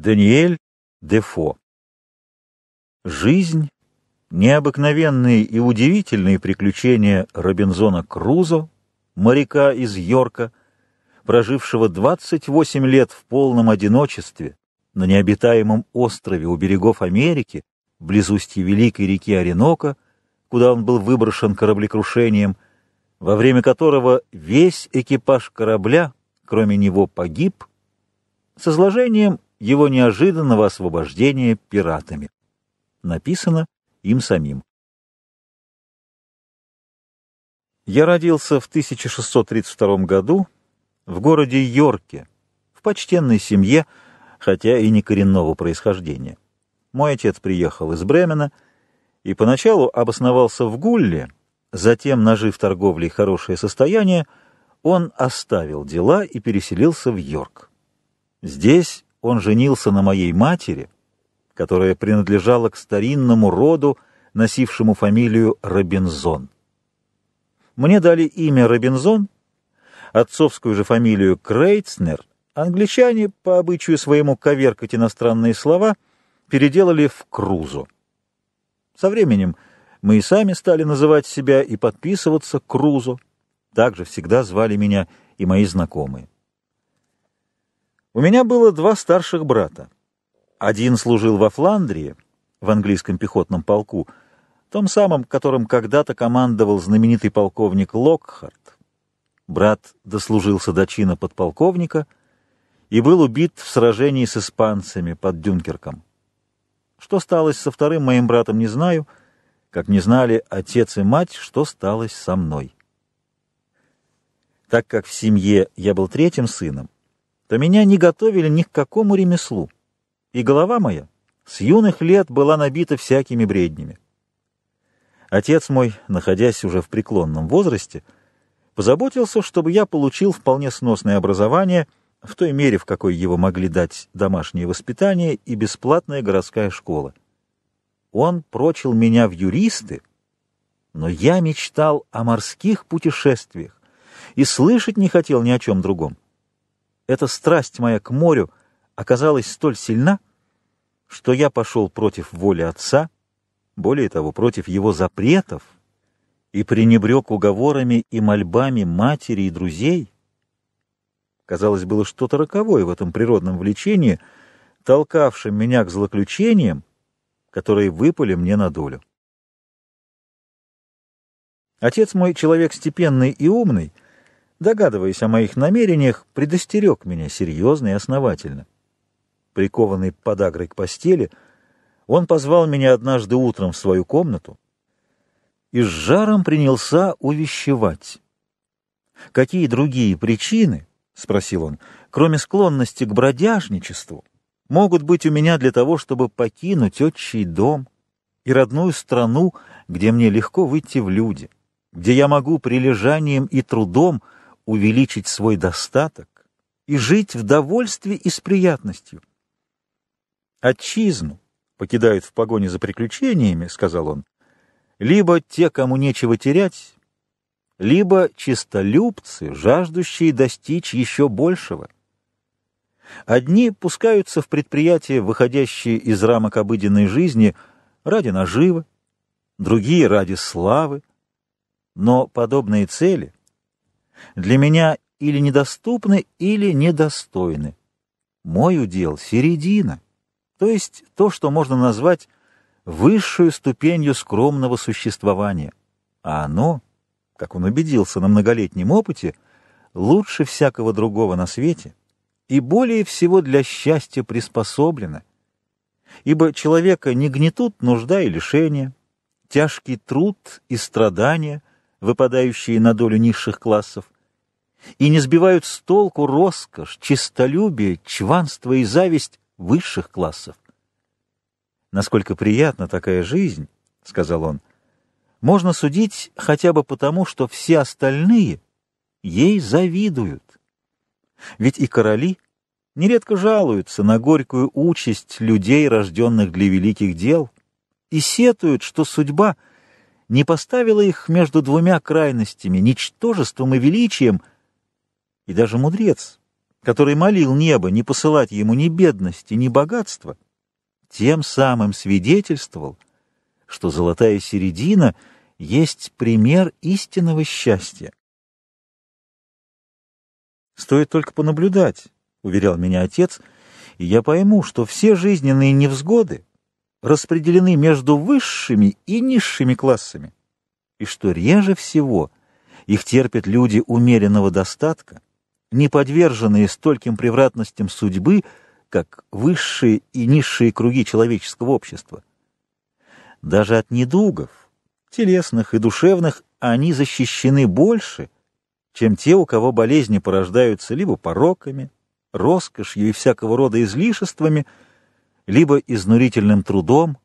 Даниэль Дефо. Жизнь, необыкновенные и удивительные приключения Робинзона Крузо, моряка из Йорка, прожившего 28 лет в полном одиночестве на необитаемом острове у берегов Америки, близ устья Великой реки Оренока, куда он был выброшен кораблекрушением, во время которого весь экипаж корабля, кроме него, погиб, с изложением его неожиданного освобождения пиратами. Написано им самим. Я родился в 1632 году в городе Йорке, в почтенной семье, хотя и не коренного происхождения. Мой отец приехал из Бремена и поначалу обосновался в Гулле, затем, нажив торговлей хорошее состояние, он оставил дела и переселился в Йорк. Здесь он женился на моей матери, которая принадлежала к старинному роду, носившему фамилию Робинзон. Мне дали имя Робинзон, отцовскую же фамилию Крейцнер англичане, по обычаю своему коверкать иностранные слова, переделали в Крузу. Со временем мы и сами стали называть себя и подписываться Крузу, также всегда звали меня и мои знакомые. У меня было два старших брата. Один служил во Фландрии, в английском пехотном полку, том самом, которым когда-то командовал знаменитый полковник Локхарт. Брат дослужился до чина подполковника и был убит в сражении с испанцами под Дюнкерком. Что сталось со вторым моим братом, не знаю, как не знали отец и мать, что сталось со мной. Так как в семье я был третьим сыном, то меня не готовили ни к какому ремеслу, и голова моя с юных лет была набита всякими бреднями. Отец мой, находясь уже в преклонном возрасте, позаботился, чтобы я получил вполне сносное образование в той мере, в какой его могли дать домашнее воспитание и бесплатная городская школа. Он прочил меня в юристы, но я мечтал о морских путешествиях и слышать не хотел ни о чем другом. Эта страсть моя к морю оказалась столь сильна, что я пошел против воли отца, более того, против его запретов, и пренебрег уговорами и мольбами матери и друзей. Казалось, было что-то роковое в этом природном влечении, толкавшем меня к злоключениям, которые выпали мне на долю. Отец мой человек степенный и умный — догадываясь о моих намерениях, предостерег меня серьезно и основательно. Прикованный подагрой к постели, он позвал меня однажды утром в свою комнату и с жаром принялся увещевать. «Какие другие причины, — спросил он, — кроме склонности к бродяжничеству, могут быть у меня для того, чтобы покинуть отчий дом и родную страну, где мне легко выйти в люди?» где я могу прилежанием и трудом увеличить свой достаток и жить в довольстве и с приятностью. Отчизну покидают в погоне за приключениями, — сказал он, — либо те, кому нечего терять, либо чистолюбцы, жаждущие достичь еще большего. Одни пускаются в предприятия, выходящие из рамок обыденной жизни, ради наживы, другие — ради славы, но подобные цели — для меня или недоступны, или недостойны. Мой удел — середина, то есть то, что можно назвать высшую ступенью скромного существования. А оно, как он убедился на многолетнем опыте, лучше всякого другого на свете и более всего для счастья приспособлено. Ибо человека не гнетут нужда и лишения, тяжкий труд и страдания, выпадающие на долю низших классов — и не сбивают с толку роскошь, честолюбие, чванство и зависть высших классов. «Насколько приятна такая жизнь», — сказал он, — «можно судить хотя бы потому, что все остальные ей завидуют. Ведь и короли нередко жалуются на горькую участь людей, рожденных для великих дел, и сетуют, что судьба — не поставила их между двумя крайностями, ничтожеством и величием, и даже мудрец, который молил небо не посылать ему ни бедности, ни богатства, тем самым свидетельствовал, что золотая середина есть пример истинного счастья. «Стоит только понаблюдать», — уверял меня отец, — «и я пойму, что все жизненные невзгоды распределены между высшими и низшими классами, и что реже всего их терпят люди умеренного достатка» не подверженные стольким превратностям судьбы, как высшие и низшие круги человеческого общества. Даже от недугов, телесных и душевных, они защищены больше, чем те, у кого болезни порождаются либо пороками, роскошью и всякого рода излишествами, либо изнурительным трудом,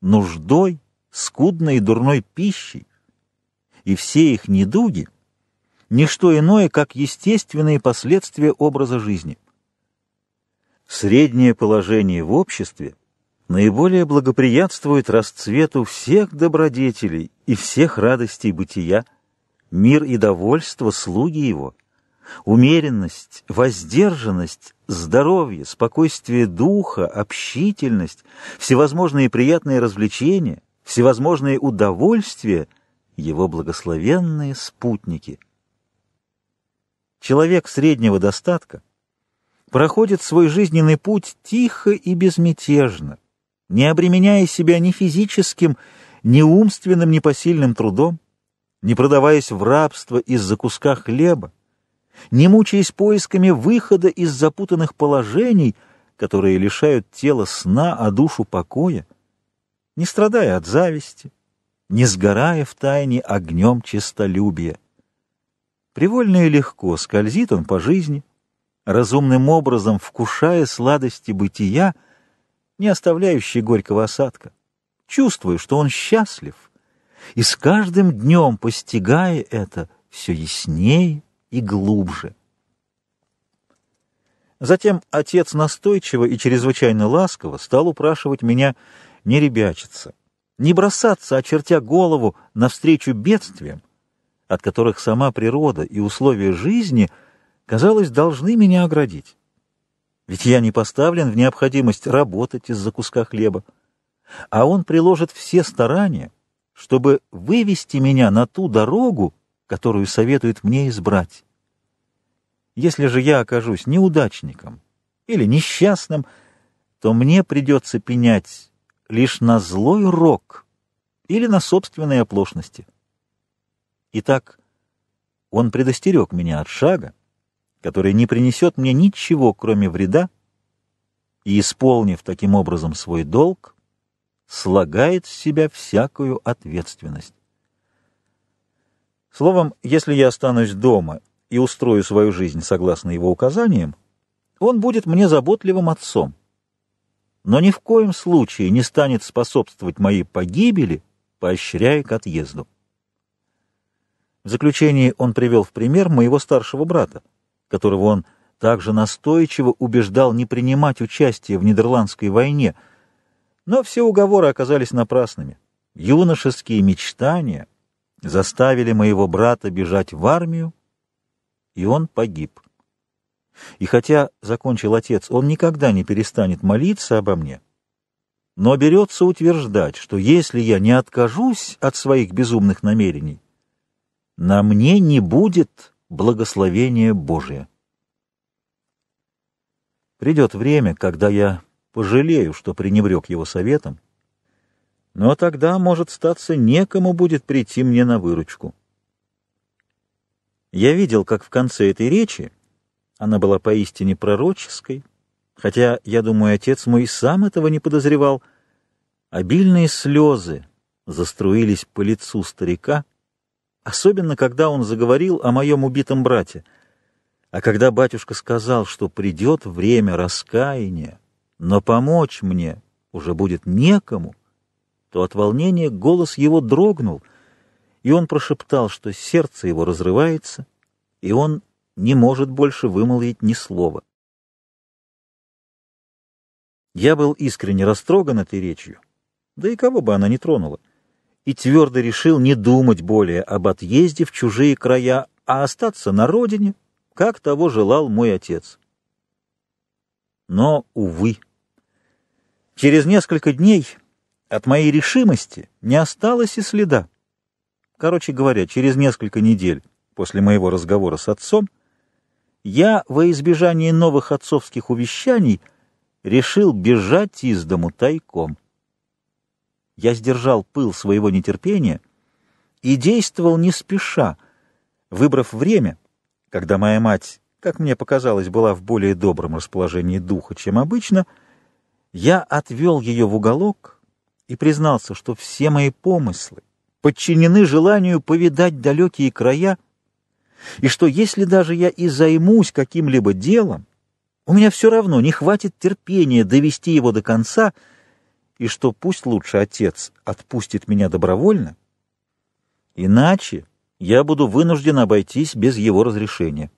нуждой, скудной и дурной пищей. И все их недуги — не что иное, как естественные последствия образа жизни. Среднее положение в обществе наиболее благоприятствует расцвету всех добродетелей и всех радостей бытия, мир и довольство слуги его, умеренность, воздержанность, здоровье, спокойствие духа, общительность, всевозможные приятные развлечения, всевозможные удовольствия — его благословенные спутники — человек среднего достатка проходит свой жизненный путь тихо и безмятежно, не обременяя себя ни физическим, ни умственным ни посильным трудом, не продаваясь в рабство из-за куска хлеба, не мучаясь поисками выхода из запутанных положений, которые лишают тела сна, а душу покоя, не страдая от зависти, не сгорая в тайне огнем честолюбия. Привольно и легко скользит он по жизни, разумным образом вкушая сладости бытия, не оставляющие горького осадка. Чувствую, что он счастлив, и с каждым днем, постигая это, все яснее и глубже. Затем отец настойчиво и чрезвычайно ласково стал упрашивать меня не ребячиться, не бросаться, очертя голову, навстречу бедствиям, от которых сама природа и условия жизни, казалось, должны меня оградить. Ведь я не поставлен в необходимость работать из-за куска хлеба, а он приложит все старания, чтобы вывести меня на ту дорогу, которую советует мне избрать. Если же я окажусь неудачником или несчастным, то мне придется пенять лишь на злой рок или на собственные оплошности. Итак, он предостерег меня от шага, который не принесет мне ничего, кроме вреда, и, исполнив таким образом свой долг, слагает с себя всякую ответственность. Словом, если я останусь дома и устрою свою жизнь согласно его указаниям, он будет мне заботливым отцом, но ни в коем случае не станет способствовать моей погибели, поощряя к отъезду. В заключении он привел в пример моего старшего брата, которого он также настойчиво убеждал не принимать участие в Нидерландской войне, но все уговоры оказались напрасными. Юношеские мечтания заставили моего брата бежать в армию, и он погиб. И хотя, — закончил отец, — он никогда не перестанет молиться обо мне, но берется утверждать, что если я не откажусь от своих безумных намерений, на мне не будет благословения Божия. Придет время, когда я пожалею, что пренебрег его советом, но тогда, может, статься, некому будет прийти мне на выручку. Я видел, как в конце этой речи, она была поистине пророческой, хотя, я думаю, отец мой сам этого не подозревал, обильные слезы заструились по лицу старика, особенно когда он заговорил о моем убитом брате. А когда батюшка сказал, что придет время раскаяния, но помочь мне уже будет некому, то от волнения голос его дрогнул, и он прошептал, что сердце его разрывается, и он не может больше вымолвить ни слова. Я был искренне растроган этой речью, да и кого бы она не тронула и твердо решил не думать более об отъезде в чужие края, а остаться на родине, как того желал мой отец. Но, увы, через несколько дней от моей решимости не осталось и следа. Короче говоря, через несколько недель после моего разговора с отцом я, во избежание новых отцовских увещаний, решил бежать из дому тайком. Я сдержал пыл своего нетерпения и действовал не спеша, выбрав время, когда моя мать, как мне показалось, была в более добром расположении духа, чем обычно, я отвел ее в уголок и признался, что все мои помыслы подчинены желанию повидать далекие края, и что если даже я и займусь каким-либо делом, у меня все равно не хватит терпения довести его до конца — и что пусть лучше отец отпустит меня добровольно, иначе я буду вынужден обойтись без его разрешения.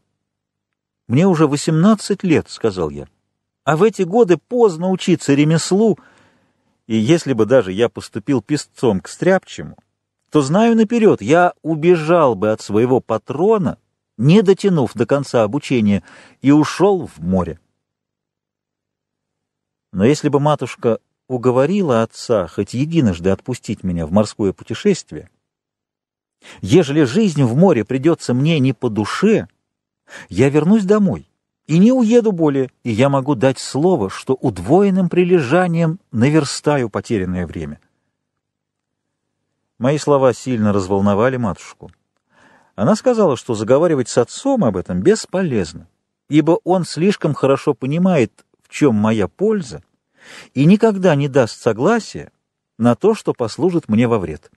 «Мне уже восемнадцать лет», — сказал я, — «а в эти годы поздно учиться ремеслу, и если бы даже я поступил песцом к стряпчему, то, знаю наперед, я убежал бы от своего патрона, не дотянув до конца обучения, и ушел в море». Но если бы матушка уговорила отца хоть единожды отпустить меня в морское путешествие, ежели жизнь в море придется мне не по душе, я вернусь домой и не уеду более, и я могу дать слово, что удвоенным прилежанием наверстаю потерянное время. Мои слова сильно разволновали матушку. Она сказала, что заговаривать с отцом об этом бесполезно, ибо он слишком хорошо понимает, в чем моя польза, и никогда не даст согласия на то, что послужит мне во вред.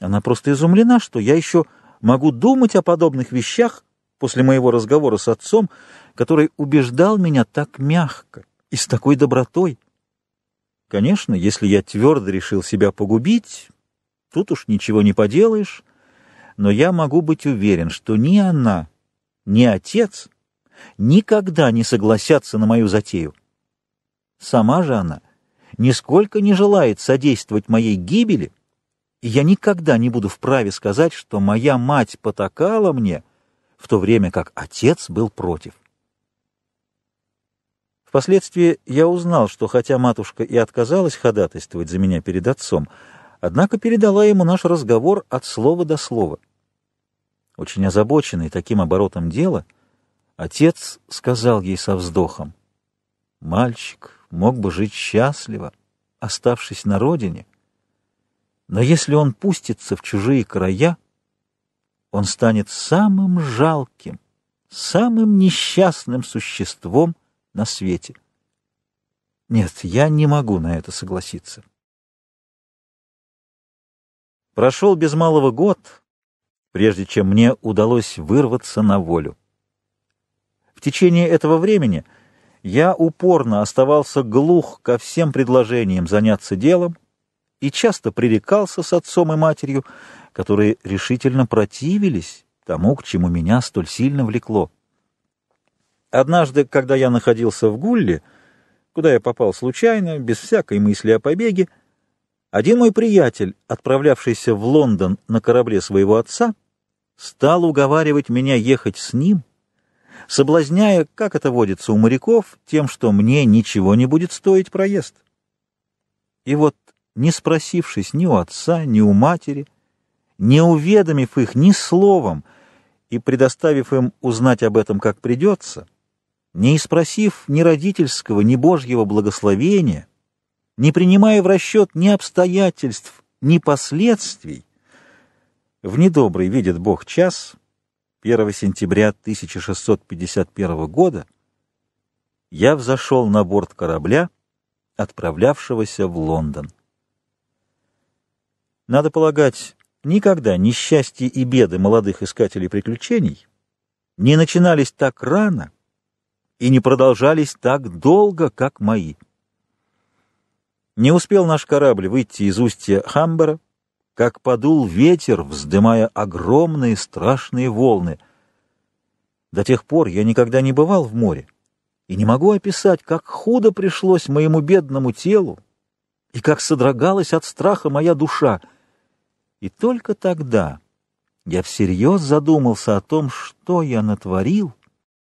Она просто изумлена, что я еще могу думать о подобных вещах после моего разговора с отцом, который убеждал меня так мягко и с такой добротой. Конечно, если я твердо решил себя погубить, тут уж ничего не поделаешь, но я могу быть уверен, что ни она, ни отец никогда не согласятся на мою затею. Сама же она нисколько не желает содействовать моей гибели, и я никогда не буду вправе сказать, что моя мать потакала мне, в то время как отец был против. Впоследствии я узнал, что хотя матушка и отказалась ходатайствовать за меня перед отцом, однако передала ему наш разговор от слова до слова. Очень озабоченный таким оборотом дела, отец сказал ей со вздохом, «Мальчик, мог бы жить счастливо, оставшись на родине. Но если он пустится в чужие края, он станет самым жалким, самым несчастным существом на свете. Нет, я не могу на это согласиться. Прошел без малого год, прежде чем мне удалось вырваться на волю. В течение этого времени — я упорно оставался глух ко всем предложениям заняться делом и часто пререкался с отцом и матерью, которые решительно противились тому, к чему меня столь сильно влекло. Однажды, когда я находился в Гулле, куда я попал случайно, без всякой мысли о побеге, один мой приятель, отправлявшийся в Лондон на корабле своего отца, стал уговаривать меня ехать с ним — соблазняя, как это водится у моряков, тем, что мне ничего не будет стоить проезд. И вот, не спросившись ни у отца, ни у матери, не уведомив их ни словом и предоставив им узнать об этом как придется, не испросив ни родительского, ни божьего благословения, не принимая в расчет ни обстоятельств, ни последствий, в недобрый, видит Бог, час — 1 сентября 1651 года я взошел на борт корабля, отправлявшегося в Лондон. Надо полагать, никогда несчастья и беды молодых искателей приключений не начинались так рано и не продолжались так долго, как мои. Не успел наш корабль выйти из устья Хамбера, как подул ветер, вздымая огромные страшные волны. До тех пор я никогда не бывал в море и не могу описать, как худо пришлось моему бедному телу и как содрогалась от страха моя душа. И только тогда я всерьез задумался о том, что я натворил,